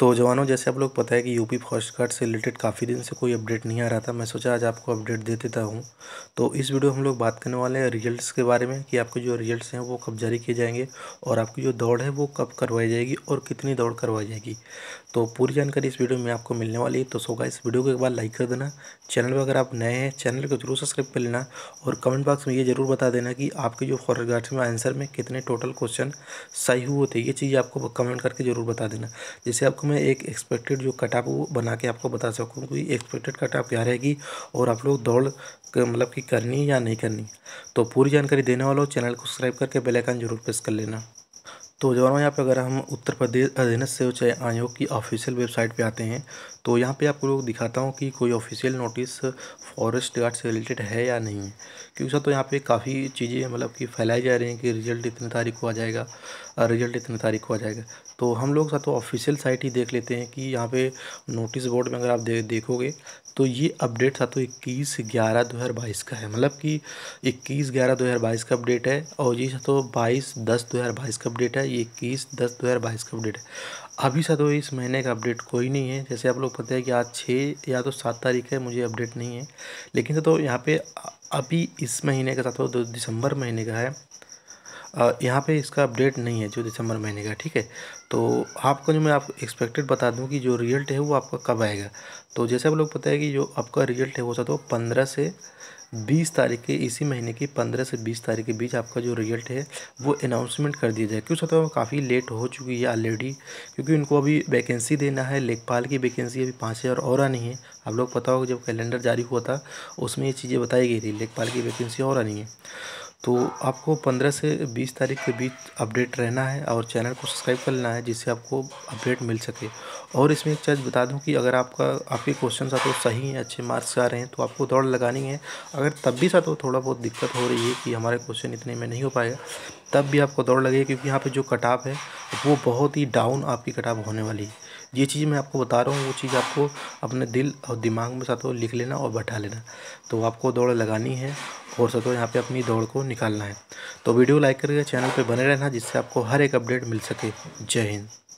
तो जवानों जैसे आप लोग पता है कि यूपी फॉरेस्ट गार्ड से रिलेटेड काफ़ी दिन से कोई अपडेट नहीं आ रहा था मैं सोचा आज आपको अपडेट दे देता हूँ तो इस वीडियो हम लोग बात करने वाले हैं रिजल्ट्स के बारे में कि आपके जो रिजल्ट्स हैं वो कब जारी किए जाएंगे और आपकी जो दौड़ है वो कब करवाई जाएगी और कितनी दौड़ करवाई जाएगी तो पूरी जानकारी इस वीडियो में आपको मिलने वाली है तो सोगा इस वीडियो को एक बार लाइक कर देना चैनल पर अगर आप नए हैं चैनल को जरूर सब्सक्राइब कर लेना और कमेंट बॉक्स में ये ज़रूर बता देना कि आपके जो फॉरेस्ट गार्ड्स में आंसर में कितने टोटल क्वेश्चन सही हुए थे ये चीज़ आपको कमेंट करके ज़रूर बता देना जैसे आपको मैं एक एक्सपेक्टेड जो कट ऑफ वो बना के आपको बता सकूँ कि एक्सपेक्टेड कट ऑफ क्या रहेगी और आप लोग दौड़ मतलब कि करनी या नहीं करनी तो पूरी जानकारी देने वाला हो चैनल को सब्सक्राइब करके बेल आइकन जरूर प्रेस कर लेना तो जवानों यहाँ पर अगर हम उत्तर प्रदेश अधीनस्थ सेवा आयोग की ऑफिशियल वेबसाइट पे आते हैं तो यहाँ पे आपको लोग दिखाता हूँ कि कोई ऑफिशियल नोटिस फॉरेस्ट गार्ड से रिलेटेड है या नहीं है क्योंकि सर तो यहाँ पे काफ़ी चीज़ें मतलब कि फैलाई जा रही हैं कि रिजल्ट इतने तारीख को आ जाएगा रिजल्ट इतने तारीख को आ जाएगा तो हम लोग सर तो ऑफिशियल साइट ही देख लेते हैं कि यहाँ पे नोटिस बोर्ड में अगर आप दे, देखोगे तो ये अपडेट था तो इक्कीस ग्यारह दो हज़ार बाईस का है मतलब कि इक्कीस ग्यारह दो हज़ार बाईस का अपडेट है और ये तो बाईस दस दो हज़ार बाईस का अपडेट है ये इक्कीस दस दो हज़ार बाईस का अपडेट है अभी सा तो इस महीने का अपडेट कोई नहीं है जैसे आप लोग पता है कि आज छः या तो सात तारीख है मुझे अपडेट नहीं है लेकिन तो यहाँ पे अभी इस महीने का साथ तो दिसंबर महीने का है यहाँ पे इसका अपडेट नहीं है जो दिसंबर महीने का ठीक है तो आपको जो मैं आपको एक्सपेक्टेड बता दूं कि जो रिजल्ट है वो आपका कब आएगा तो जैसे आप लोग पता है कि जो आपका रिजल्ट है वो सब तो पंद्रह से बीस तारीख के इसी महीने की पंद्रह से बीस तारीख के बीच आपका जो रिजल्ट है वो अनाउंसमेंट कर दिया जाए क्यों सतह तो काफ़ी लेट हो चुकी है ऑलरेडी क्योंकि उनको अभी वैकेंसी देना है लेखपाल की वैकेंसी अभी पाँच हज़ार और आनी है आप लोग पता होगा जब कैलेंडर जारी हुआ था उसमें ये चीज़ें बताई गई थी लेखपाल की वैकेंसी और आनी है तो आपको 15 से 20 तारीख के बीच अपडेट रहना है और चैनल को सब्सक्राइब कर लेना है जिससे आपको अपडेट मिल सके और इसमें एक चीज़ बता दूं कि अगर आपका आपके क्वेश्चन हो सही हैं अच्छे मार्क्स आ रहे हैं तो आपको दौड़ लगानी है अगर तब भी साथ थोड़ा बहुत दिक्कत हो रही है कि हमारे क्वेश्चन इतने में नहीं हो पाएगा तब भी आपको दौड़ लगेगी क्योंकि यहाँ पर जो कटाव है वो बहुत ही डाउन आपकी कटाप होने वाली है ये चीज़ मैं आपको बता रहा हूँ वो चीज़ आपको अपने दिल और दिमाग में साथ लिख लेना और बैठा लेना तो आपको दौड़ लगानी है और साथ यहाँ पे अपनी दौड़ को निकालना है तो वीडियो लाइक करके चैनल पर बने रहना जिससे आपको हर एक अपडेट मिल सके जय हिंद